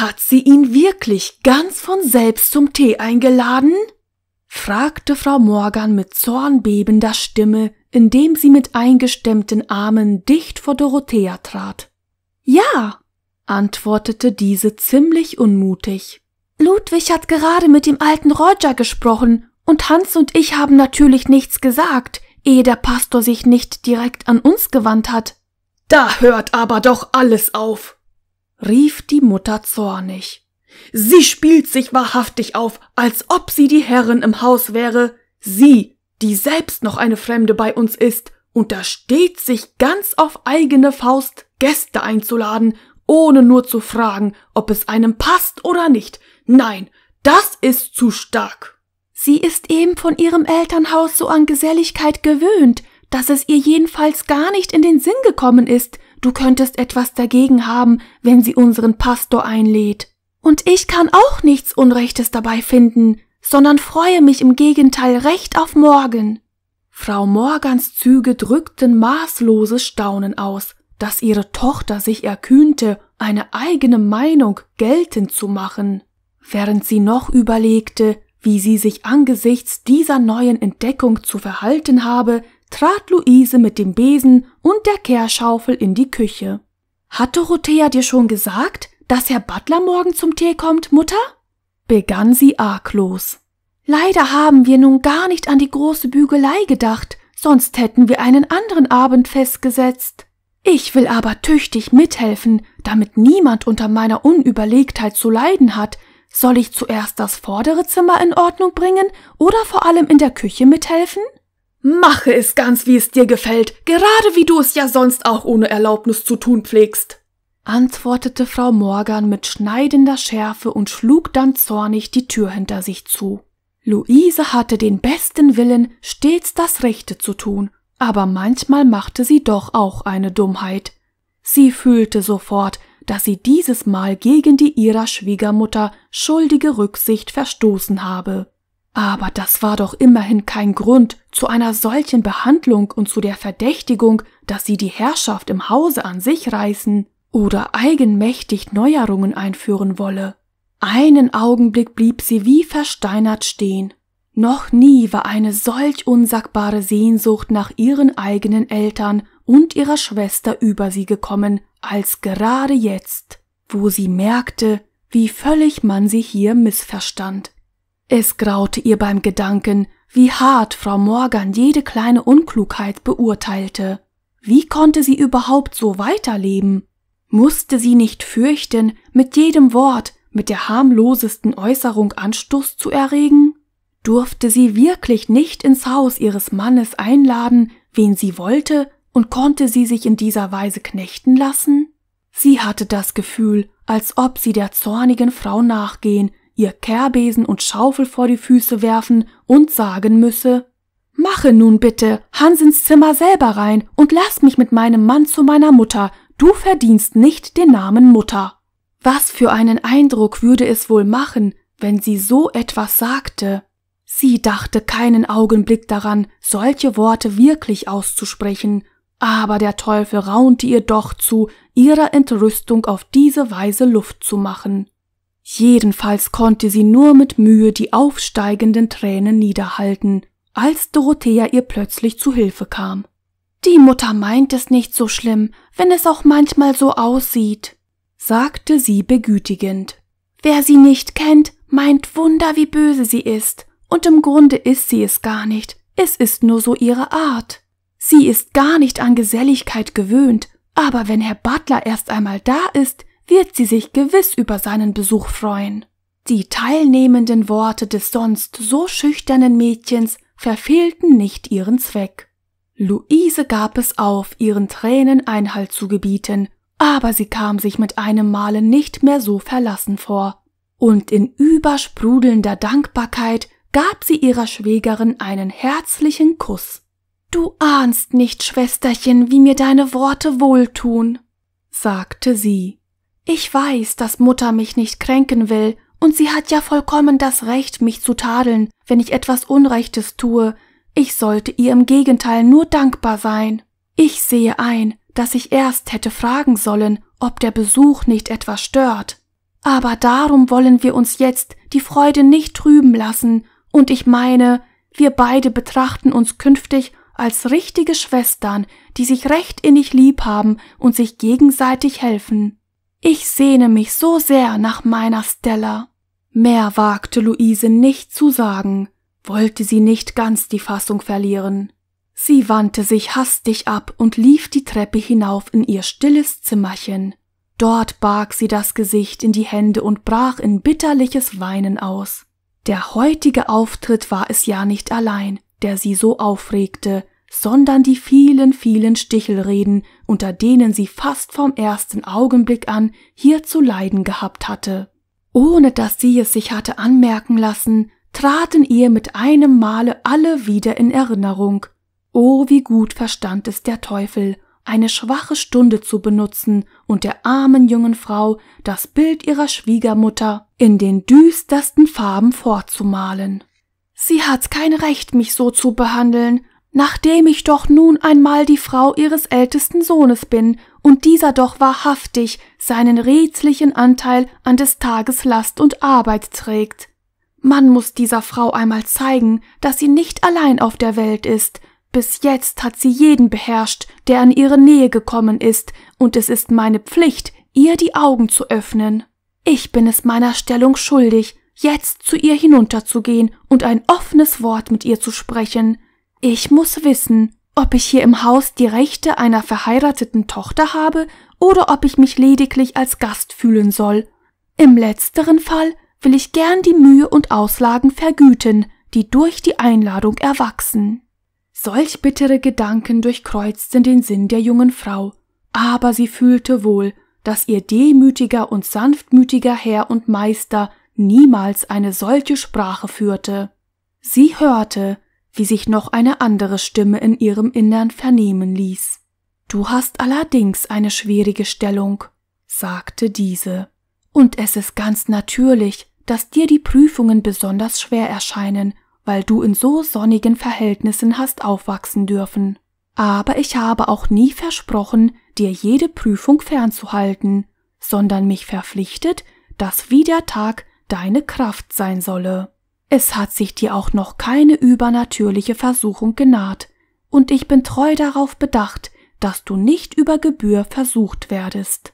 Hat sie ihn wirklich ganz von selbst zum Tee eingeladen? fragte Frau Morgan mit zornbebender Stimme, indem sie mit eingestemmten Armen dicht vor Dorothea trat. Ja, antwortete diese ziemlich unmutig. Ludwig hat gerade mit dem alten Roger gesprochen, und Hans und ich haben natürlich nichts gesagt, ehe der Pastor sich nicht direkt an uns gewandt hat. Da hört aber doch alles auf, rief die Mutter zornig. Sie spielt sich wahrhaftig auf, als ob sie die Herrin im Haus wäre, sie, die selbst noch eine Fremde bei uns ist, untersteht sich ganz auf eigene Faust, Gäste einzuladen, ohne nur zu fragen, ob es einem passt oder nicht. Nein, das ist zu stark. Sie ist eben von ihrem Elternhaus so an Geselligkeit gewöhnt, dass es ihr jedenfalls gar nicht in den Sinn gekommen ist, Du könntest etwas dagegen haben, wenn sie unseren Pastor einlädt. Und ich kann auch nichts Unrechtes dabei finden, sondern freue mich im Gegenteil recht auf morgen. Frau Morgans Züge drückten maßloses Staunen aus, dass ihre Tochter sich erkühnte, eine eigene Meinung geltend zu machen, während sie noch überlegte, wie sie sich angesichts dieser neuen Entdeckung zu verhalten habe, trat Luise mit dem Besen und der Kehrschaufel in die Küche. Hat Dorothea dir schon gesagt, dass Herr Butler morgen zum Tee kommt, Mutter? begann sie arglos. Leider haben wir nun gar nicht an die große Bügelei gedacht, sonst hätten wir einen anderen Abend festgesetzt. Ich will aber tüchtig mithelfen, damit niemand unter meiner Unüberlegtheit zu leiden hat. Soll ich zuerst das vordere Zimmer in Ordnung bringen oder vor allem in der Küche mithelfen? Mache es ganz, wie es dir gefällt, gerade wie du es ja sonst auch ohne Erlaubnis zu tun pflegst, antwortete Frau Morgan mit schneidender Schärfe und schlug dann zornig die Tür hinter sich zu. Luise hatte den besten Willen, stets das Rechte zu tun, aber manchmal machte sie doch auch eine Dummheit. Sie fühlte sofort, dass sie dieses Mal gegen die ihrer Schwiegermutter schuldige Rücksicht verstoßen habe. Aber das war doch immerhin kein Grund zu einer solchen Behandlung und zu der Verdächtigung, dass sie die Herrschaft im Hause an sich reißen oder eigenmächtig Neuerungen einführen wolle. Einen Augenblick blieb sie wie versteinert stehen. Noch nie war eine solch unsagbare Sehnsucht nach ihren eigenen Eltern und ihrer Schwester über sie gekommen, als gerade jetzt, wo sie merkte, wie völlig man sie hier missverstand. Es graute ihr beim Gedanken, wie hart Frau Morgan jede kleine Unklugheit beurteilte. Wie konnte sie überhaupt so weiterleben? Musste sie nicht fürchten, mit jedem Wort, mit der harmlosesten Äußerung Anstoß zu erregen? Durfte sie wirklich nicht ins Haus ihres Mannes einladen, wen sie wollte, und konnte sie sich in dieser Weise knechten lassen? Sie hatte das Gefühl, als ob sie der zornigen Frau nachgehen ihr Kehrbesen und Schaufel vor die Füße werfen und sagen müsse Mache nun bitte Hansens Zimmer selber rein und lass mich mit meinem Mann zu meiner Mutter, du verdienst nicht den Namen Mutter. Was für einen Eindruck würde es wohl machen, wenn sie so etwas sagte? Sie dachte keinen Augenblick daran, solche Worte wirklich auszusprechen, aber der Teufel raunte ihr doch zu, ihrer Entrüstung auf diese Weise Luft zu machen. Jedenfalls konnte sie nur mit Mühe die aufsteigenden Tränen niederhalten, als Dorothea ihr plötzlich zu Hilfe kam. Die Mutter meint es nicht so schlimm, wenn es auch manchmal so aussieht, sagte sie begütigend. Wer sie nicht kennt, meint Wunder, wie böse sie ist, und im Grunde ist sie es gar nicht, es ist nur so ihre Art. Sie ist gar nicht an Geselligkeit gewöhnt, aber wenn Herr Butler erst einmal da ist, wird sie sich gewiss über seinen Besuch freuen. Die teilnehmenden Worte des sonst so schüchternen Mädchens verfehlten nicht ihren Zweck. Luise gab es auf, ihren Tränen Einhalt zu gebieten, aber sie kam sich mit einem Male nicht mehr so verlassen vor. Und in übersprudelnder Dankbarkeit gab sie ihrer Schwägerin einen herzlichen Kuss. Du ahnst nicht, Schwesterchen, wie mir deine Worte wohltun, sagte sie. Ich weiß, dass Mutter mich nicht kränken will, und sie hat ja vollkommen das Recht, mich zu tadeln, wenn ich etwas Unrechtes tue. Ich sollte ihr im Gegenteil nur dankbar sein. Ich sehe ein, dass ich erst hätte fragen sollen, ob der Besuch nicht etwas stört. Aber darum wollen wir uns jetzt die Freude nicht trüben lassen, und ich meine, wir beide betrachten uns künftig als richtige Schwestern, die sich recht innig lieb haben und sich gegenseitig helfen. Ich sehne mich so sehr nach meiner Stella. Mehr wagte Luise nicht zu sagen, wollte sie nicht ganz die Fassung verlieren. Sie wandte sich hastig ab und lief die Treppe hinauf in ihr stilles Zimmerchen. Dort barg sie das Gesicht in die Hände und brach in bitterliches Weinen aus. Der heutige Auftritt war es ja nicht allein, der sie so aufregte, sondern die vielen, vielen Stichelreden, unter denen sie fast vom ersten Augenblick an hier zu leiden gehabt hatte. Ohne dass sie es sich hatte anmerken lassen, traten ihr mit einem Male alle wieder in Erinnerung. Oh, wie gut verstand es der Teufel, eine schwache Stunde zu benutzen und der armen jungen Frau das Bild ihrer Schwiegermutter in den düstersten Farben vorzumalen. Sie hat kein Recht, mich so zu behandeln, Nachdem ich doch nun einmal die Frau ihres ältesten Sohnes bin und dieser doch wahrhaftig seinen rätslichen Anteil an des Tages Last und Arbeit trägt. Man muss dieser Frau einmal zeigen, dass sie nicht allein auf der Welt ist. Bis jetzt hat sie jeden beherrscht, der an ihre Nähe gekommen ist, und es ist meine Pflicht, ihr die Augen zu öffnen. Ich bin es meiner Stellung schuldig, jetzt zu ihr hinunterzugehen und ein offenes Wort mit ihr zu sprechen, ich muss wissen, ob ich hier im Haus die Rechte einer verheirateten Tochter habe oder ob ich mich lediglich als Gast fühlen soll. Im letzteren Fall will ich gern die Mühe und Auslagen vergüten, die durch die Einladung erwachsen. Solch bittere Gedanken durchkreuzten den Sinn der jungen Frau, aber sie fühlte wohl, dass ihr demütiger und sanftmütiger Herr und Meister niemals eine solche Sprache führte. Sie hörte, wie sich noch eine andere Stimme in ihrem Innern vernehmen ließ. Du hast allerdings eine schwierige Stellung, sagte diese, und es ist ganz natürlich, dass dir die Prüfungen besonders schwer erscheinen, weil du in so sonnigen Verhältnissen hast aufwachsen dürfen. Aber ich habe auch nie versprochen, dir jede Prüfung fernzuhalten, sondern mich verpflichtet, dass wie der Tag deine Kraft sein solle. Es hat sich dir auch noch keine übernatürliche Versuchung genaht, und ich bin treu darauf bedacht, dass du nicht über Gebühr versucht werdest.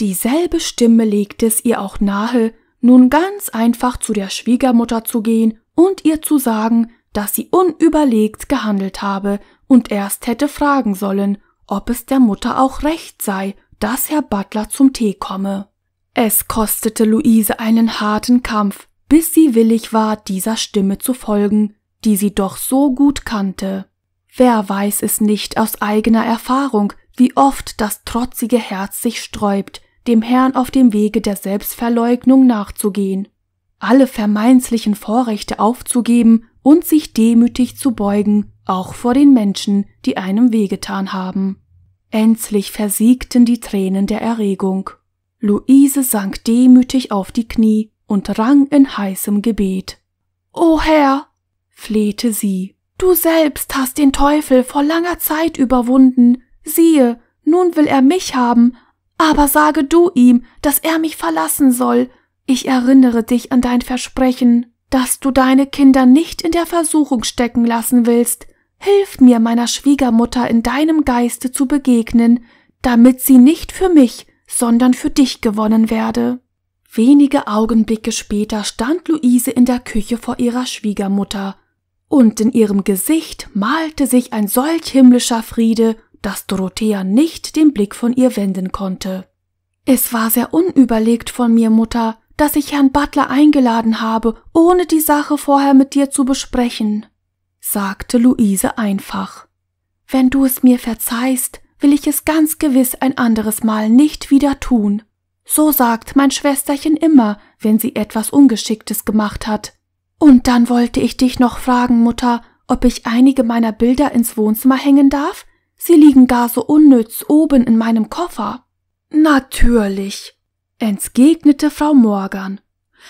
Dieselbe Stimme legte es ihr auch nahe, nun ganz einfach zu der Schwiegermutter zu gehen und ihr zu sagen, dass sie unüberlegt gehandelt habe und erst hätte fragen sollen, ob es der Mutter auch recht sei, dass Herr Butler zum Tee komme. Es kostete Luise einen harten Kampf, bis sie willig war, dieser Stimme zu folgen, die sie doch so gut kannte. Wer weiß es nicht aus eigener Erfahrung, wie oft das trotzige Herz sich sträubt, dem Herrn auf dem Wege der Selbstverleugnung nachzugehen, alle vermeintlichen Vorrechte aufzugeben und sich demütig zu beugen, auch vor den Menschen, die einem wehgetan haben. Endlich versiegten die Tränen der Erregung. Luise sank demütig auf die Knie und rang in heißem Gebet. O Herr, flehte sie, du selbst hast den Teufel vor langer Zeit überwunden, siehe, nun will er mich haben, aber sage du ihm, dass er mich verlassen soll, ich erinnere dich an dein Versprechen, dass du deine Kinder nicht in der Versuchung stecken lassen willst, Hilf mir, meiner Schwiegermutter in deinem Geiste zu begegnen, damit sie nicht für mich, sondern für dich gewonnen werde. Wenige Augenblicke später stand Luise in der Küche vor ihrer Schwiegermutter, und in ihrem Gesicht malte sich ein solch himmlischer Friede, dass Dorothea nicht den Blick von ihr wenden konnte. Es war sehr unüberlegt von mir, Mutter, dass ich Herrn Butler eingeladen habe, ohne die Sache vorher mit dir zu besprechen, sagte Luise einfach. Wenn du es mir verzeihst, will ich es ganz gewiss ein anderes Mal nicht wieder tun. So sagt mein Schwesterchen immer, wenn sie etwas Ungeschicktes gemacht hat. Und dann wollte ich dich noch fragen, Mutter, ob ich einige meiner Bilder ins Wohnzimmer hängen darf? Sie liegen gar so unnütz oben in meinem Koffer. Natürlich, entgegnete Frau Morgan.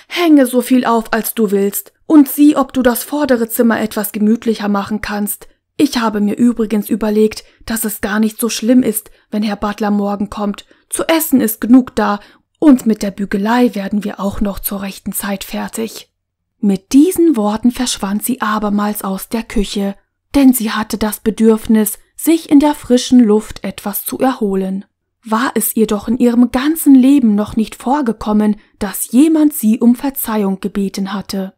Hänge so viel auf, als du willst, und sieh, ob du das vordere Zimmer etwas gemütlicher machen kannst. Ich habe mir übrigens überlegt, dass es gar nicht so schlimm ist, wenn Herr Butler morgen kommt, zu essen ist genug da und mit der Bügelei werden wir auch noch zur rechten Zeit fertig. Mit diesen Worten verschwand sie abermals aus der Küche, denn sie hatte das Bedürfnis, sich in der frischen Luft etwas zu erholen. War es ihr doch in ihrem ganzen Leben noch nicht vorgekommen, dass jemand sie um Verzeihung gebeten hatte.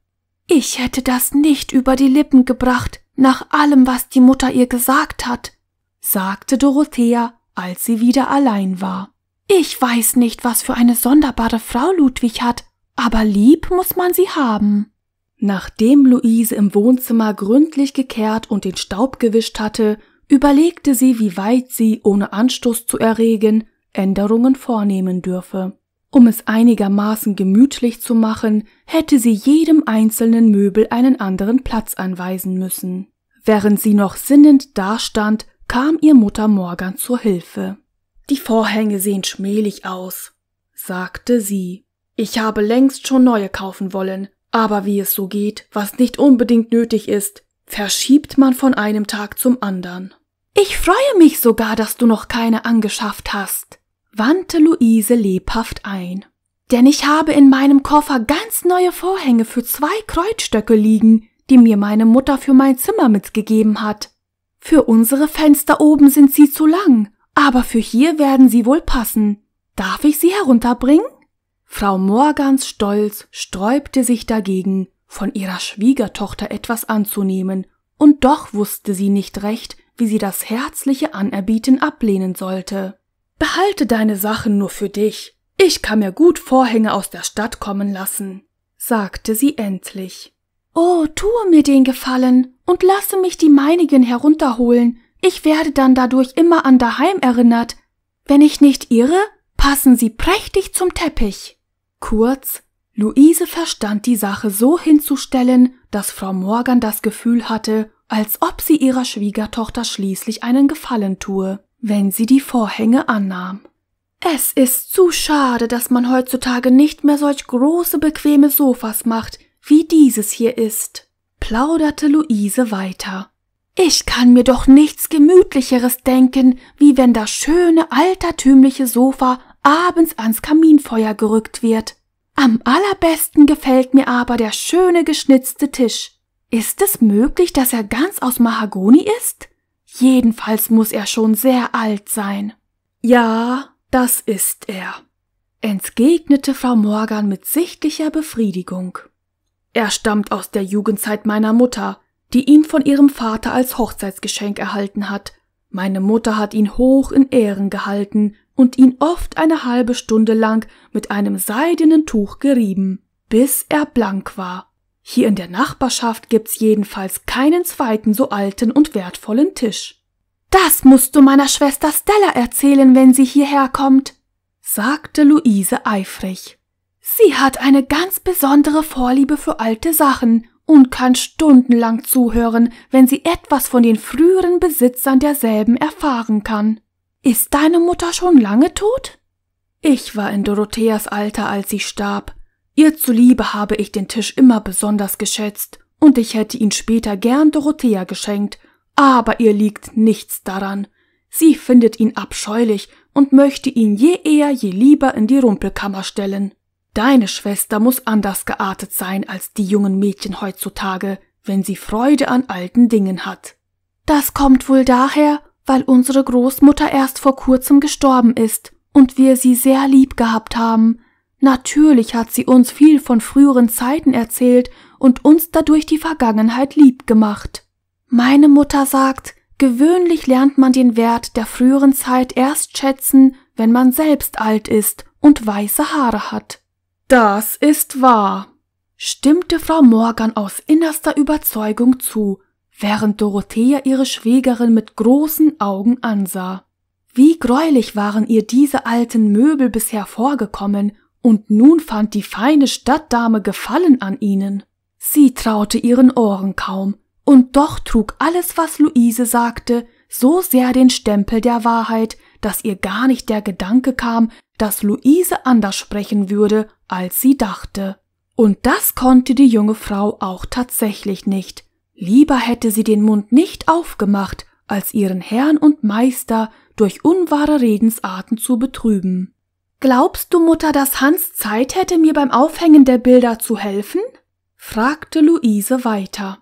Ich hätte das nicht über die Lippen gebracht, nach allem, was die Mutter ihr gesagt hat, sagte Dorothea, als sie wieder allein war. Ich weiß nicht, was für eine sonderbare Frau Ludwig hat, aber lieb muss man sie haben. Nachdem Luise im Wohnzimmer gründlich gekehrt und den Staub gewischt hatte, überlegte sie, wie weit sie, ohne Anstoß zu erregen, Änderungen vornehmen dürfe. Um es einigermaßen gemütlich zu machen, hätte sie jedem einzelnen Möbel einen anderen Platz anweisen müssen. Während sie noch sinnend dastand, kam ihr Mutter Morgan zur Hilfe. Die Vorhänge sehen schmählich aus, sagte sie. Ich habe längst schon neue kaufen wollen, aber wie es so geht, was nicht unbedingt nötig ist, verschiebt man von einem Tag zum anderen. Ich freue mich sogar, dass du noch keine angeschafft hast, wandte Luise lebhaft ein. Denn ich habe in meinem Koffer ganz neue Vorhänge für zwei Kreuzstöcke liegen, die mir meine Mutter für mein Zimmer mitgegeben hat. Für unsere Fenster oben sind sie zu lang, aber für hier werden sie wohl passen. Darf ich sie herunterbringen? Frau Morgans Stolz sträubte sich dagegen, von ihrer Schwiegertochter etwas anzunehmen, und doch wusste sie nicht recht, wie sie das herzliche Anerbieten ablehnen sollte. Behalte deine Sachen nur für dich, ich kann mir gut Vorhänge aus der Stadt kommen lassen, sagte sie endlich. Oh, tue mir den Gefallen und lasse mich die meinigen herunterholen, ich werde dann dadurch immer an daheim erinnert. Wenn ich nicht irre, passen sie prächtig zum Teppich. Kurz, Luise verstand die Sache so hinzustellen, dass Frau Morgan das Gefühl hatte, als ob sie ihrer Schwiegertochter schließlich einen Gefallen tue, wenn sie die Vorhänge annahm. Es ist zu schade, dass man heutzutage nicht mehr solch große bequeme Sofas macht, wie dieses hier ist, plauderte Luise weiter. Ich kann mir doch nichts Gemütlicheres denken, wie wenn das schöne altertümliche Sofa abends ans Kaminfeuer gerückt wird. Am allerbesten gefällt mir aber der schöne geschnitzte Tisch. Ist es möglich, dass er ganz aus Mahagoni ist? Jedenfalls muss er schon sehr alt sein. Ja, das ist er, entgegnete Frau Morgan mit sichtlicher Befriedigung. Er stammt aus der Jugendzeit meiner Mutter, die ihn von ihrem Vater als Hochzeitsgeschenk erhalten hat. Meine Mutter hat ihn hoch in Ehren gehalten und ihn oft eine halbe Stunde lang mit einem seidenen Tuch gerieben, bis er blank war. Hier in der Nachbarschaft gibt's jedenfalls keinen zweiten so alten und wertvollen Tisch. Das musst du meiner Schwester Stella erzählen, wenn sie hierher kommt, sagte Luise eifrig. Sie hat eine ganz besondere Vorliebe für alte Sachen und kann stundenlang zuhören, wenn sie etwas von den früheren Besitzern derselben erfahren kann. Ist deine Mutter schon lange tot? Ich war in Dorotheas Alter, als sie starb. Ihr zuliebe habe ich den Tisch immer besonders geschätzt, und ich hätte ihn später gern Dorothea geschenkt, aber ihr liegt nichts daran. Sie findet ihn abscheulich und möchte ihn je eher, je lieber in die Rumpelkammer stellen. Deine Schwester muss anders geartet sein als die jungen Mädchen heutzutage, wenn sie Freude an alten Dingen hat. Das kommt wohl daher, weil unsere Großmutter erst vor kurzem gestorben ist und wir sie sehr lieb gehabt haben. Natürlich hat sie uns viel von früheren Zeiten erzählt und uns dadurch die Vergangenheit lieb gemacht. Meine Mutter sagt, gewöhnlich lernt man den Wert der früheren Zeit erst schätzen, wenn man selbst alt ist und weiße Haare hat. Das ist wahr, stimmte Frau Morgan aus innerster Überzeugung zu, während Dorothea ihre Schwägerin mit großen Augen ansah. Wie greulich waren ihr diese alten Möbel bisher vorgekommen, und nun fand die feine Stadtdame Gefallen an ihnen. Sie traute ihren Ohren kaum, und doch trug alles, was Luise sagte, so sehr den Stempel der Wahrheit, dass ihr gar nicht der Gedanke kam, dass Luise anders sprechen würde, als sie dachte. Und das konnte die junge Frau auch tatsächlich nicht. Lieber hätte sie den Mund nicht aufgemacht, als ihren Herrn und Meister durch unwahre Redensarten zu betrüben. Glaubst du, Mutter, dass Hans Zeit hätte, mir beim Aufhängen der Bilder zu helfen? fragte Luise weiter.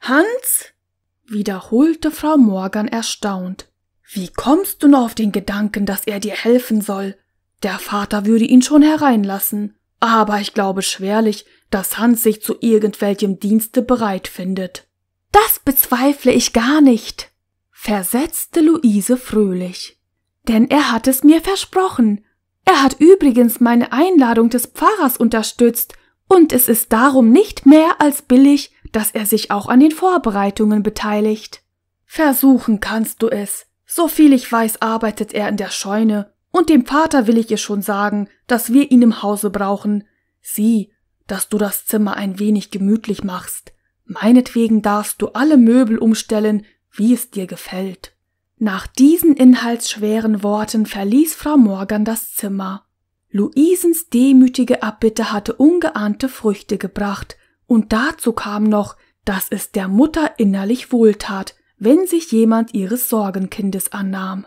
Hans? wiederholte Frau Morgan erstaunt. Wie kommst du nur auf den Gedanken, dass er dir helfen soll? Der Vater würde ihn schon hereinlassen, aber ich glaube schwerlich, dass Hans sich zu irgendwelchem Dienste bereit findet. Das bezweifle ich gar nicht, versetzte Luise fröhlich. Denn er hat es mir versprochen. Er hat übrigens meine Einladung des Pfarrers unterstützt, und es ist darum nicht mehr als billig, dass er sich auch an den Vorbereitungen beteiligt. Versuchen kannst du es. So viel ich weiß, arbeitet er in der Scheune und dem Vater will ich ihr schon sagen, dass wir ihn im Hause brauchen. Sieh, dass du das Zimmer ein wenig gemütlich machst. Meinetwegen darfst du alle Möbel umstellen, wie es dir gefällt. Nach diesen inhaltsschweren Worten verließ Frau Morgan das Zimmer. Luisens demütige Abbitte hatte ungeahnte Früchte gebracht, und dazu kam noch, dass es der Mutter innerlich wohltat, wenn sich jemand ihres Sorgenkindes annahm.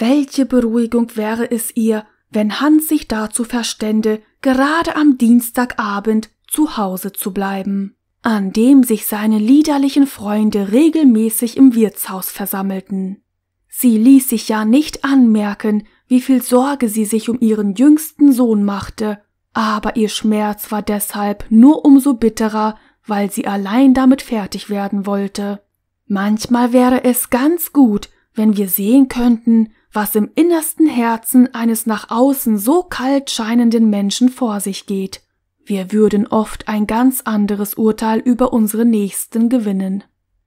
Welche Beruhigung wäre es ihr, wenn Hans sich dazu verstände, gerade am Dienstagabend zu Hause zu bleiben, an dem sich seine liederlichen Freunde regelmäßig im Wirtshaus versammelten. Sie ließ sich ja nicht anmerken, wie viel Sorge sie sich um ihren jüngsten Sohn machte, aber ihr Schmerz war deshalb nur umso bitterer, weil sie allein damit fertig werden wollte. Manchmal wäre es ganz gut, wenn wir sehen könnten, was im innersten Herzen eines nach außen so kalt scheinenden Menschen vor sich geht. Wir würden oft ein ganz anderes Urteil über unsere Nächsten gewinnen.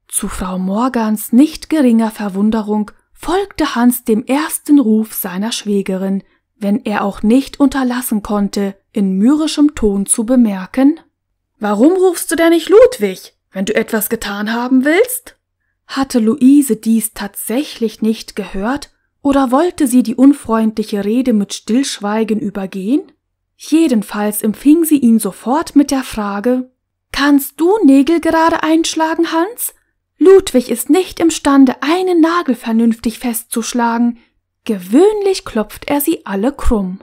Zu Frau Morgans nicht geringer Verwunderung folgte Hans dem ersten Ruf seiner Schwägerin, wenn er auch nicht unterlassen konnte, in mürrischem Ton zu bemerken Warum rufst du denn nicht Ludwig, wenn du etwas getan haben willst? Hatte Luise dies tatsächlich nicht gehört, oder wollte sie die unfreundliche Rede mit Stillschweigen übergehen? Jedenfalls empfing sie ihn sofort mit der Frage Kannst du Nägel gerade einschlagen, Hans? Ludwig ist nicht imstande, einen Nagel vernünftig festzuschlagen. Gewöhnlich klopft er sie alle krumm.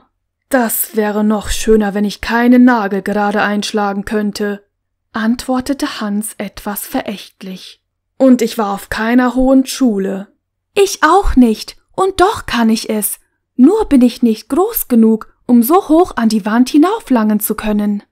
Das wäre noch schöner, wenn ich keinen Nagel gerade einschlagen könnte, antwortete Hans etwas verächtlich. Und ich war auf keiner hohen Schule. Ich auch nicht. Und doch kann ich es, nur bin ich nicht groß genug, um so hoch an die Wand hinauflangen zu können.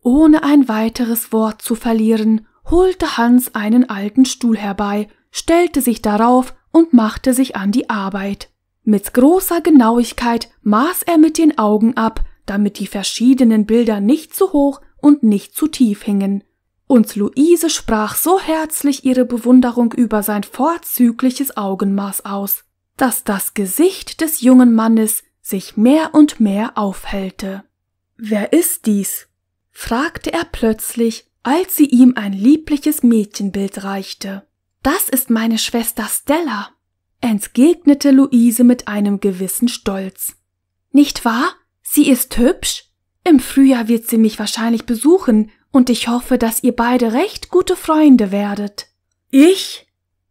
Ohne ein weiteres Wort zu verlieren, holte Hans einen alten Stuhl herbei, stellte sich darauf und machte sich an die Arbeit. Mit großer Genauigkeit maß er mit den Augen ab, damit die verschiedenen Bilder nicht zu hoch und nicht zu tief hingen. Und Luise sprach so herzlich ihre Bewunderung über sein vorzügliches Augenmaß aus dass das Gesicht des jungen Mannes sich mehr und mehr aufhellte. Wer ist dies? fragte er plötzlich, als sie ihm ein liebliches Mädchenbild reichte. Das ist meine Schwester Stella, entgegnete Luise mit einem gewissen Stolz. Nicht wahr? Sie ist hübsch? Im Frühjahr wird sie mich wahrscheinlich besuchen, und ich hoffe, dass ihr beide recht gute Freunde werdet. Ich?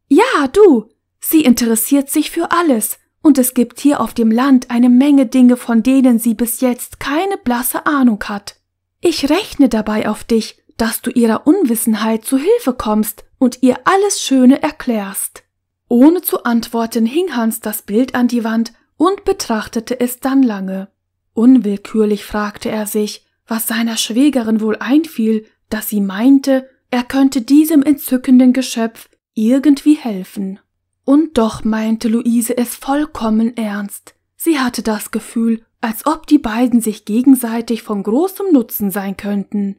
Ja, du. Sie interessiert sich für alles, und es gibt hier auf dem Land eine Menge Dinge, von denen sie bis jetzt keine blasse Ahnung hat. Ich rechne dabei auf dich, dass du ihrer Unwissenheit zu Hilfe kommst und ihr alles Schöne erklärst. Ohne zu antworten hing Hans das Bild an die Wand und betrachtete es dann lange. Unwillkürlich fragte er sich, was seiner Schwägerin wohl einfiel, dass sie meinte, er könnte diesem entzückenden Geschöpf irgendwie helfen. Und doch meinte Luise es vollkommen ernst. Sie hatte das Gefühl, als ob die beiden sich gegenseitig von großem Nutzen sein könnten.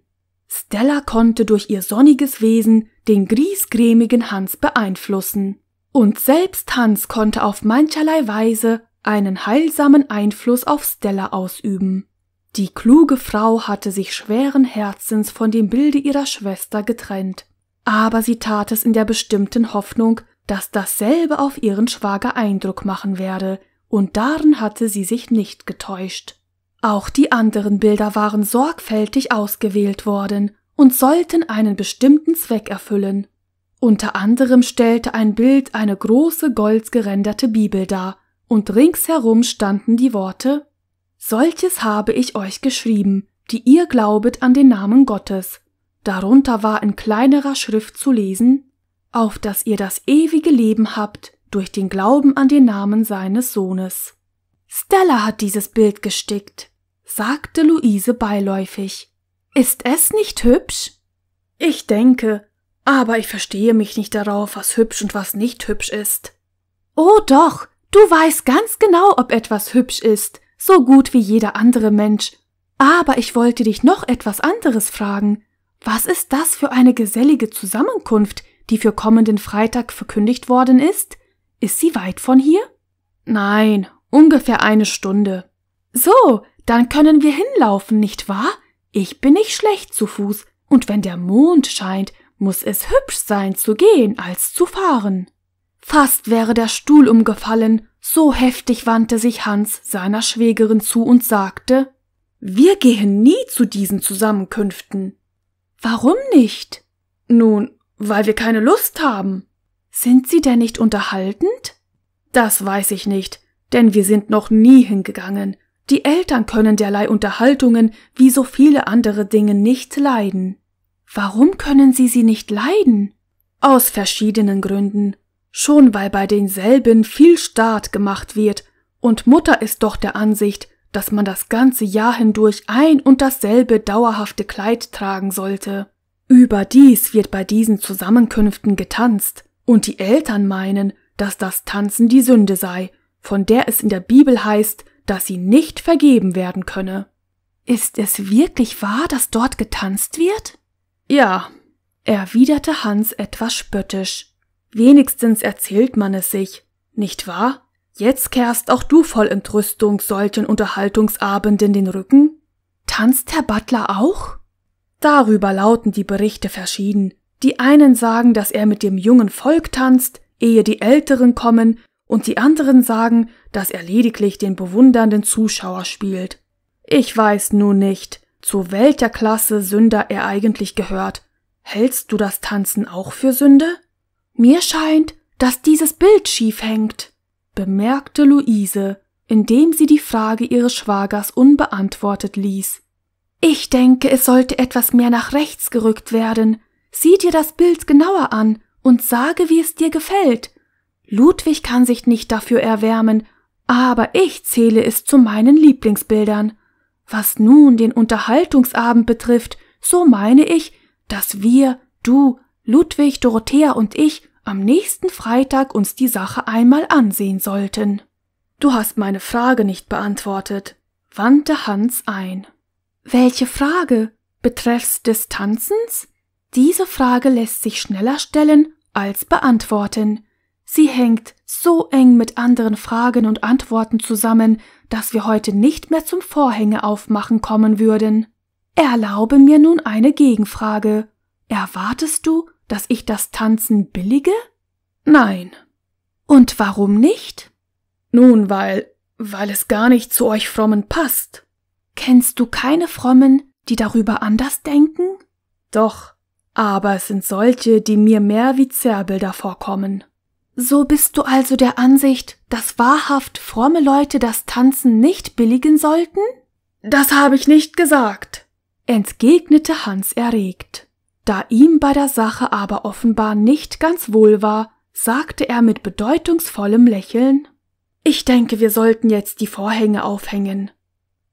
Stella konnte durch ihr sonniges Wesen den griesgrämigen Hans beeinflussen. Und selbst Hans konnte auf mancherlei Weise einen heilsamen Einfluss auf Stella ausüben. Die kluge Frau hatte sich schweren Herzens von dem Bilde ihrer Schwester getrennt, aber sie tat es in der bestimmten Hoffnung, dass dasselbe auf ihren Schwager Eindruck machen werde, und darin hatte sie sich nicht getäuscht. Auch die anderen Bilder waren sorgfältig ausgewählt worden und sollten einen bestimmten Zweck erfüllen. Unter anderem stellte ein Bild eine große goldgeränderte Bibel dar, und ringsherum standen die Worte Solches habe ich euch geschrieben, die ihr glaubet an den Namen Gottes. Darunter war in kleinerer Schrift zu lesen auf dass ihr das ewige Leben habt durch den Glauben an den Namen seines Sohnes. Stella hat dieses Bild gestickt, sagte Luise beiläufig. Ist es nicht hübsch? Ich denke, aber ich verstehe mich nicht darauf, was hübsch und was nicht hübsch ist. Oh doch, du weißt ganz genau, ob etwas hübsch ist, so gut wie jeder andere Mensch. Aber ich wollte dich noch etwas anderes fragen. Was ist das für eine gesellige Zusammenkunft, die für kommenden Freitag verkündigt worden ist? Ist sie weit von hier? Nein, ungefähr eine Stunde. So, dann können wir hinlaufen, nicht wahr? Ich bin nicht schlecht zu Fuß, und wenn der Mond scheint, muss es hübsch sein zu gehen als zu fahren. Fast wäre der Stuhl umgefallen, so heftig wandte sich Hans seiner Schwägerin zu und sagte Wir gehen nie zu diesen Zusammenkünften. Warum nicht? Nun, weil wir keine Lust haben. Sind sie denn nicht unterhaltend? Das weiß ich nicht, denn wir sind noch nie hingegangen. Die Eltern können derlei Unterhaltungen wie so viele andere Dinge nicht leiden. Warum können sie sie nicht leiden? Aus verschiedenen Gründen. Schon weil bei denselben viel Staat gemacht wird, und Mutter ist doch der Ansicht, dass man das ganze Jahr hindurch ein und dasselbe dauerhafte Kleid tragen sollte. Überdies wird bei diesen Zusammenkünften getanzt, und die Eltern meinen, dass das Tanzen die Sünde sei, von der es in der Bibel heißt, dass sie nicht vergeben werden könne. Ist es wirklich wahr, dass dort getanzt wird? Ja, erwiderte Hans etwas spöttisch. Wenigstens erzählt man es sich, nicht wahr? Jetzt kehrst auch du voll Entrüstung solchen Unterhaltungsabenden den Rücken? Tanzt Herr Butler auch? Darüber lauten die Berichte verschieden. Die einen sagen, dass er mit dem jungen Volk tanzt, ehe die Älteren kommen, und die anderen sagen, dass er lediglich den bewundernden Zuschauer spielt. Ich weiß nun nicht, zu welcher Klasse Sünder er eigentlich gehört. Hältst du das Tanzen auch für Sünde? Mir scheint, dass dieses Bild schief hängt, bemerkte Luise, indem sie die Frage ihres Schwagers unbeantwortet ließ. Ich denke, es sollte etwas mehr nach rechts gerückt werden. Sieh dir das Bild genauer an und sage, wie es dir gefällt. Ludwig kann sich nicht dafür erwärmen, aber ich zähle es zu meinen Lieblingsbildern. Was nun den Unterhaltungsabend betrifft, so meine ich, dass wir, du, Ludwig, Dorothea und ich am nächsten Freitag uns die Sache einmal ansehen sollten. Du hast meine Frage nicht beantwortet, wandte Hans ein. Welche Frage? Betreffs Tanzens? Diese Frage lässt sich schneller stellen als beantworten. Sie hängt so eng mit anderen Fragen und Antworten zusammen, dass wir heute nicht mehr zum Vorhänge aufmachen kommen würden. Erlaube mir nun eine Gegenfrage. Erwartest du, dass ich das Tanzen billige? Nein. Und warum nicht? Nun, weil, weil es gar nicht zu euch Frommen passt. Kennst du keine Frommen, die darüber anders denken? Doch, aber es sind solche, die mir mehr wie Zerrbilder vorkommen. So bist du also der Ansicht, dass wahrhaft fromme Leute das Tanzen nicht billigen sollten? Das habe ich nicht gesagt, entgegnete Hans erregt. Da ihm bei der Sache aber offenbar nicht ganz wohl war, sagte er mit bedeutungsvollem Lächeln Ich denke, wir sollten jetzt die Vorhänge aufhängen.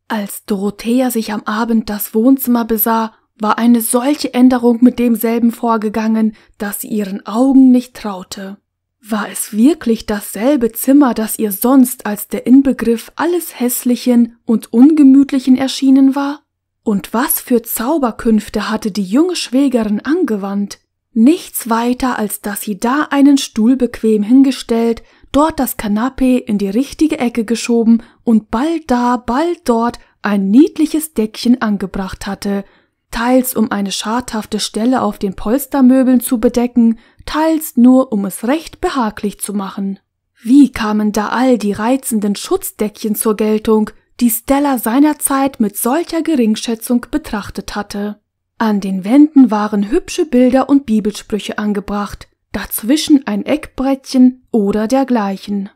Als Dorothea sich am Abend das Wohnzimmer besah, war eine solche Änderung mit demselben vorgegangen, dass sie ihren Augen nicht traute. War es wirklich dasselbe Zimmer, das ihr sonst als der Inbegriff alles Hässlichen und Ungemütlichen erschienen war? Und was für Zauberkünfte hatte die junge Schwägerin angewandt? Nichts weiter, als dass sie da einen Stuhl bequem hingestellt, dort das Kanapee in die richtige Ecke geschoben und bald da, bald dort ein niedliches Deckchen angebracht hatte, teils um eine schadhafte Stelle auf den Polstermöbeln zu bedecken, teils nur um es recht behaglich zu machen. Wie kamen da all die reizenden Schutzdeckchen zur Geltung, die Stella seinerzeit mit solcher Geringschätzung betrachtet hatte? An den Wänden waren hübsche Bilder und Bibelsprüche angebracht, dazwischen ein Eckbrettchen oder dergleichen.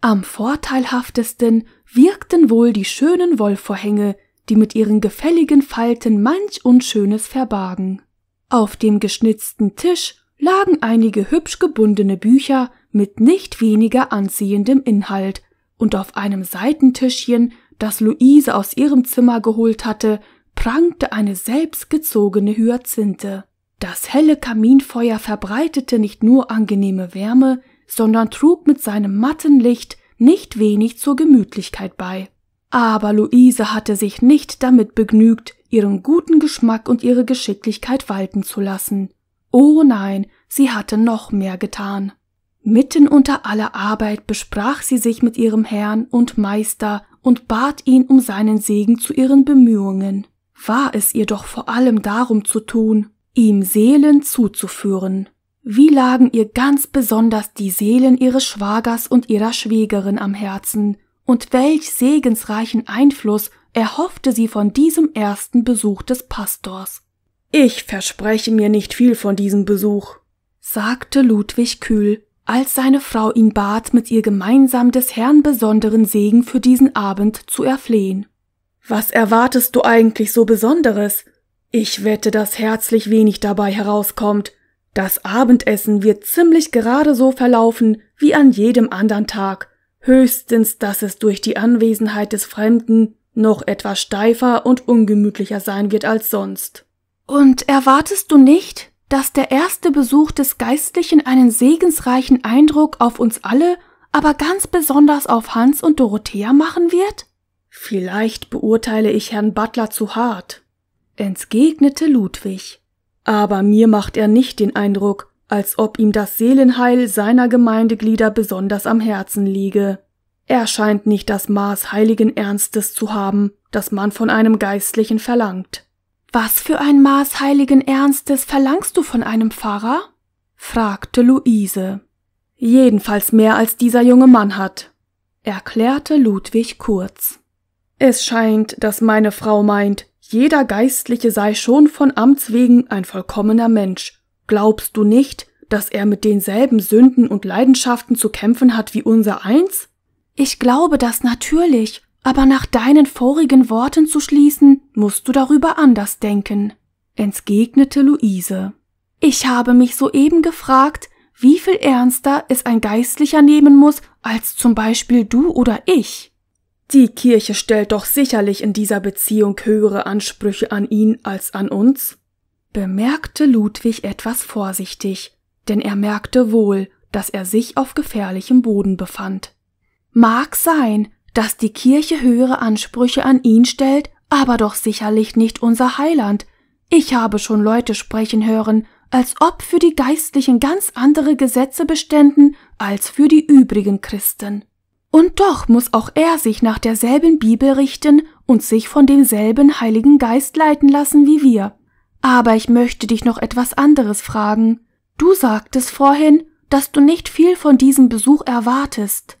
Am vorteilhaftesten wirkten wohl die schönen Wollvorhänge, die mit ihren gefälligen Falten manch Unschönes verbargen. Auf dem geschnitzten Tisch lagen einige hübsch gebundene Bücher mit nicht weniger anziehendem Inhalt, und auf einem Seitentischchen, das Luise aus ihrem Zimmer geholt hatte, prangte eine selbstgezogene Hyazinthe. Das helle Kaminfeuer verbreitete nicht nur angenehme Wärme, sondern trug mit seinem matten Licht nicht wenig zur Gemütlichkeit bei. Aber Luise hatte sich nicht damit begnügt, ihren guten Geschmack und ihre Geschicklichkeit walten zu lassen. Oh nein, sie hatte noch mehr getan. Mitten unter aller Arbeit besprach sie sich mit ihrem Herrn und Meister und bat ihn um seinen Segen zu ihren Bemühungen. War es ihr doch vor allem darum zu tun, ihm Seelen zuzuführen. Wie lagen ihr ganz besonders die Seelen ihres Schwagers und ihrer Schwägerin am Herzen, und welch segensreichen Einfluss erhoffte sie von diesem ersten Besuch des Pastors. Ich verspreche mir nicht viel von diesem Besuch, sagte Ludwig kühl, als seine Frau ihn bat, mit ihr gemeinsam des Herrn besonderen Segen für diesen Abend zu erflehen. Was erwartest du eigentlich so Besonderes? Ich wette, dass herzlich wenig dabei herauskommt. Das Abendessen wird ziemlich gerade so verlaufen wie an jedem anderen Tag, höchstens dass es durch die Anwesenheit des Fremden noch etwas steifer und ungemütlicher sein wird als sonst. Und erwartest du nicht, dass der erste Besuch des Geistlichen einen segensreichen Eindruck auf uns alle, aber ganz besonders auf Hans und Dorothea machen wird? Vielleicht beurteile ich Herrn Butler zu hart, entgegnete Ludwig. Aber mir macht er nicht den Eindruck, als ob ihm das Seelenheil seiner Gemeindeglieder besonders am Herzen liege. Er scheint nicht das Maß heiligen Ernstes zu haben, das man von einem Geistlichen verlangt. Was für ein Maß heiligen Ernstes verlangst du von einem Pfarrer? fragte Luise. Jedenfalls mehr als dieser junge Mann hat, erklärte Ludwig kurz. Es scheint, dass meine Frau meint, jeder Geistliche sei schon von Amts wegen ein vollkommener Mensch. Glaubst du nicht, dass er mit denselben Sünden und Leidenschaften zu kämpfen hat wie unser Eins? Ich glaube das natürlich, aber nach deinen vorigen Worten zu schließen, musst du darüber anders denken, entgegnete Luise. Ich habe mich soeben gefragt, wie viel ernster es ein Geistlicher nehmen muss als zum Beispiel du oder ich. Die Kirche stellt doch sicherlich in dieser Beziehung höhere Ansprüche an ihn als an uns? bemerkte Ludwig etwas vorsichtig, denn er merkte wohl, dass er sich auf gefährlichem Boden befand. Mag sein, dass die Kirche höhere Ansprüche an ihn stellt, aber doch sicherlich nicht unser Heiland. Ich habe schon Leute sprechen hören, als ob für die Geistlichen ganz andere Gesetze beständen als für die übrigen Christen. Und doch muss auch er sich nach derselben Bibel richten und sich von demselben Heiligen Geist leiten lassen wie wir. Aber ich möchte dich noch etwas anderes fragen. Du sagtest vorhin, dass du nicht viel von diesem Besuch erwartest.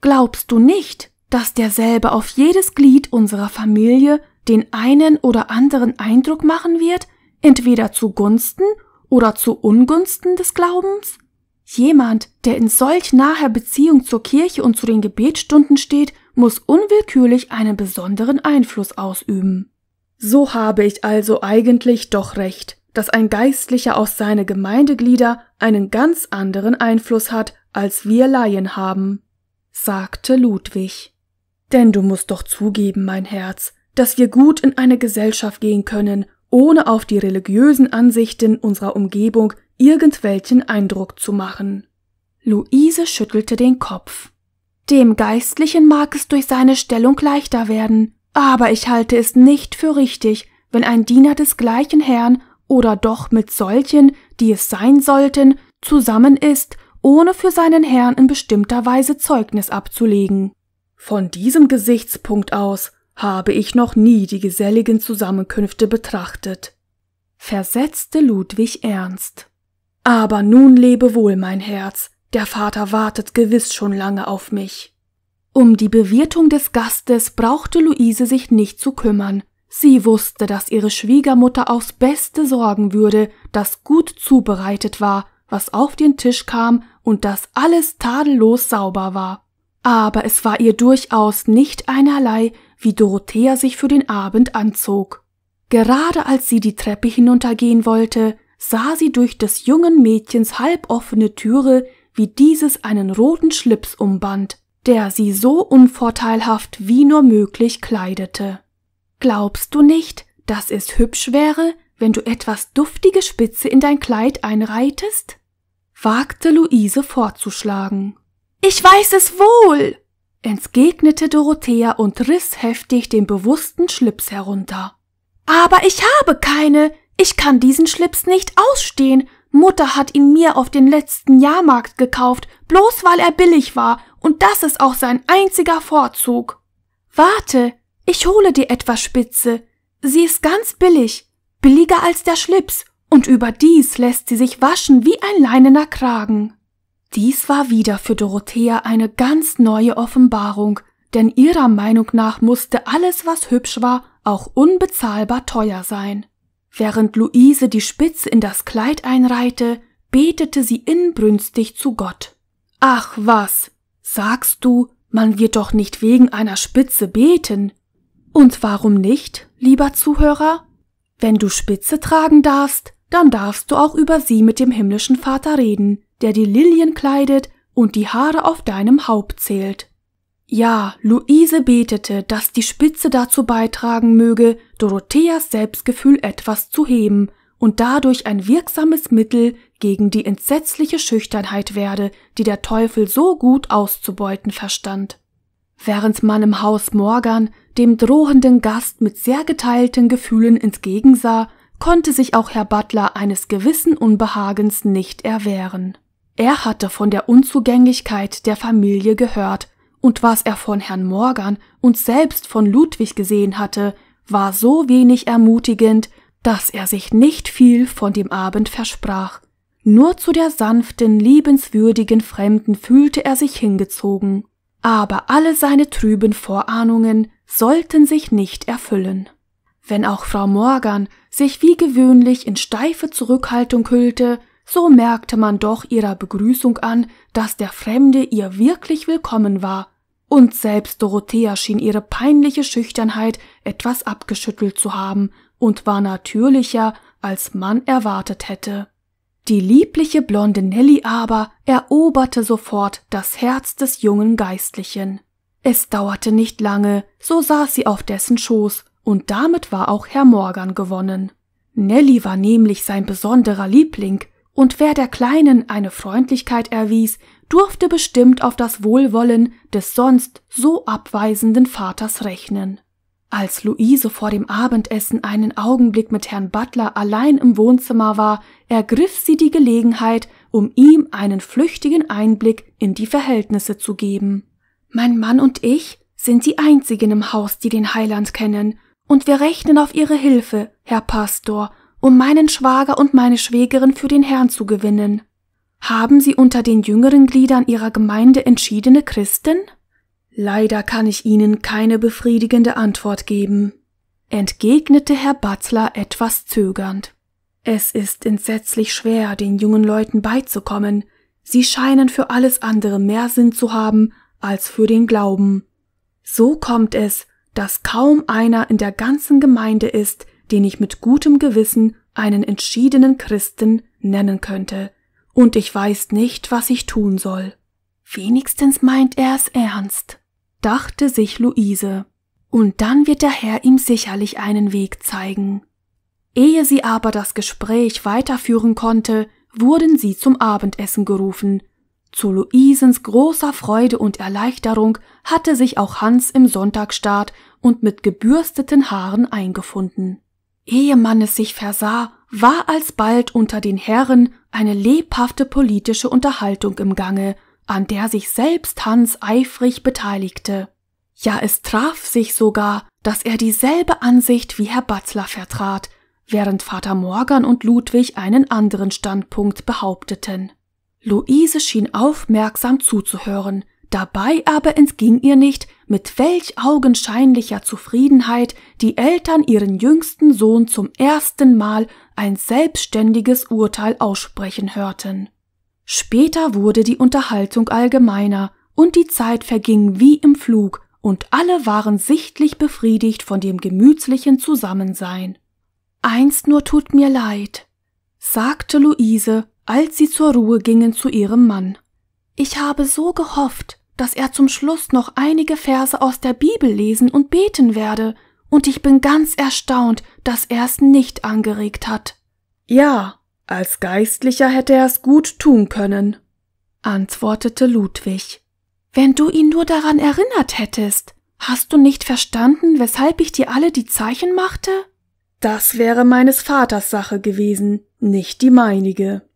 Glaubst du nicht, dass derselbe auf jedes Glied unserer Familie den einen oder anderen Eindruck machen wird, entweder zugunsten oder zu Ungunsten des Glaubens? Jemand, der in solch naher Beziehung zur Kirche und zu den Gebetsstunden steht, muss unwillkürlich einen besonderen Einfluss ausüben. So habe ich also eigentlich doch recht, dass ein Geistlicher auf seine Gemeindeglieder einen ganz anderen Einfluss hat, als wir Laien haben, sagte Ludwig. Denn du musst doch zugeben, mein Herz, dass wir gut in eine Gesellschaft gehen können, ohne auf die religiösen Ansichten unserer Umgebung irgendwelchen Eindruck zu machen. Luise schüttelte den Kopf. Dem Geistlichen mag es durch seine Stellung leichter werden, aber ich halte es nicht für richtig, wenn ein Diener des gleichen Herrn oder doch mit solchen, die es sein sollten, zusammen ist, ohne für seinen Herrn in bestimmter Weise Zeugnis abzulegen. Von diesem Gesichtspunkt aus habe ich noch nie die geselligen Zusammenkünfte betrachtet, versetzte Ludwig ernst. Aber nun lebe wohl, mein Herz, der Vater wartet gewiss schon lange auf mich. Um die Bewirtung des Gastes brauchte Luise sich nicht zu kümmern. Sie wusste, dass ihre Schwiegermutter aufs Beste sorgen würde, dass gut zubereitet war, was auf den Tisch kam und dass alles tadellos sauber war. Aber es war ihr durchaus nicht einerlei, wie Dorothea sich für den Abend anzog. Gerade als sie die Treppe hinuntergehen wollte, sah sie durch des jungen Mädchens halboffene Türe, wie dieses einen roten Schlips umband, der sie so unvorteilhaft wie nur möglich kleidete. Glaubst du nicht, dass es hübsch wäre, wenn du etwas duftige Spitze in dein Kleid einreitest? wagte Luise vorzuschlagen. Ich weiß es wohl, entgegnete Dorothea und riss heftig den bewussten Schlips herunter. Aber ich habe keine, ich kann diesen Schlips nicht ausstehen. Mutter hat ihn mir auf den letzten Jahrmarkt gekauft, bloß weil er billig war, und das ist auch sein einziger Vorzug. Warte, ich hole dir etwas Spitze. Sie ist ganz billig, billiger als der Schlips, und überdies lässt sie sich waschen wie ein leinener Kragen. Dies war wieder für Dorothea eine ganz neue Offenbarung, denn ihrer Meinung nach musste alles, was hübsch war, auch unbezahlbar teuer sein. Während Luise die Spitze in das Kleid einreihte, betete sie inbrünstig zu Gott. Ach was, sagst du, man wird doch nicht wegen einer Spitze beten. Und warum nicht, lieber Zuhörer? Wenn du Spitze tragen darfst, dann darfst du auch über sie mit dem himmlischen Vater reden, der die Lilien kleidet und die Haare auf deinem Haupt zählt. Ja, Luise betete, dass die Spitze dazu beitragen möge, Dorotheas Selbstgefühl etwas zu heben und dadurch ein wirksames Mittel gegen die entsetzliche Schüchternheit werde, die der Teufel so gut auszubeuten verstand. Während man im Haus Morgan dem drohenden Gast mit sehr geteilten Gefühlen entgegensah, konnte sich auch Herr Butler eines gewissen Unbehagens nicht erwehren. Er hatte von der Unzugänglichkeit der Familie gehört und was er von Herrn Morgan und selbst von Ludwig gesehen hatte, war so wenig ermutigend, dass er sich nicht viel von dem Abend versprach. Nur zu der sanften, liebenswürdigen Fremden fühlte er sich hingezogen, aber alle seine trüben Vorahnungen sollten sich nicht erfüllen. Wenn auch Frau Morgan sich wie gewöhnlich in steife Zurückhaltung hüllte, so merkte man doch ihrer Begrüßung an, dass der Fremde ihr wirklich willkommen war und selbst Dorothea schien ihre peinliche Schüchternheit etwas abgeschüttelt zu haben und war natürlicher, als man erwartet hätte. Die liebliche blonde Nelly aber eroberte sofort das Herz des jungen Geistlichen. Es dauerte nicht lange, so saß sie auf dessen Schoß, und damit war auch Herr Morgan gewonnen. Nelly war nämlich sein besonderer Liebling, und wer der Kleinen eine Freundlichkeit erwies, durfte bestimmt auf das Wohlwollen des sonst so abweisenden Vaters rechnen. Als Luise vor dem Abendessen einen Augenblick mit Herrn Butler allein im Wohnzimmer war, ergriff sie die Gelegenheit, um ihm einen flüchtigen Einblick in die Verhältnisse zu geben. Mein Mann und ich sind die einzigen im Haus, die den Heiland kennen, und wir rechnen auf Ihre Hilfe, Herr Pastor, um meinen Schwager und meine Schwägerin für den Herrn zu gewinnen. Haben Sie unter den jüngeren Gliedern Ihrer Gemeinde entschiedene Christen? Leider kann ich Ihnen keine befriedigende Antwort geben, entgegnete Herr Batzler etwas zögernd. Es ist entsetzlich schwer, den jungen Leuten beizukommen. Sie scheinen für alles andere mehr Sinn zu haben als für den Glauben. So kommt es, dass kaum einer in der ganzen Gemeinde ist, den ich mit gutem Gewissen einen entschiedenen Christen nennen könnte und ich weiß nicht, was ich tun soll. Wenigstens meint er es ernst, dachte sich Luise. Und dann wird der Herr ihm sicherlich einen Weg zeigen. Ehe sie aber das Gespräch weiterführen konnte, wurden sie zum Abendessen gerufen. Zu Luisens großer Freude und Erleichterung hatte sich auch Hans im Sonntagsstaat und mit gebürsteten Haaren eingefunden. Ehe man es sich versah, war alsbald unter den Herren eine lebhafte politische Unterhaltung im Gange, an der sich selbst Hans eifrig beteiligte. Ja, es traf sich sogar, dass er dieselbe Ansicht wie Herr Batzler vertrat, während Vater Morgan und Ludwig einen anderen Standpunkt behaupteten. Luise schien aufmerksam zuzuhören, Dabei aber entging ihr nicht, mit welch augenscheinlicher Zufriedenheit die Eltern ihren jüngsten Sohn zum ersten Mal ein selbstständiges Urteil aussprechen hörten. Später wurde die Unterhaltung allgemeiner, und die Zeit verging wie im Flug, und alle waren sichtlich befriedigt von dem gemütlichen Zusammensein. Eins nur tut mir leid, sagte Luise, als sie zur Ruhe gingen zu ihrem Mann. Ich habe so gehofft, dass er zum Schluss noch einige Verse aus der Bibel lesen und beten werde, und ich bin ganz erstaunt, dass er es nicht angeregt hat. Ja, als Geistlicher hätte er es gut tun können, antwortete Ludwig. Wenn du ihn nur daran erinnert hättest, hast du nicht verstanden, weshalb ich dir alle die Zeichen machte? Das wäre meines Vaters Sache gewesen, nicht die meinige.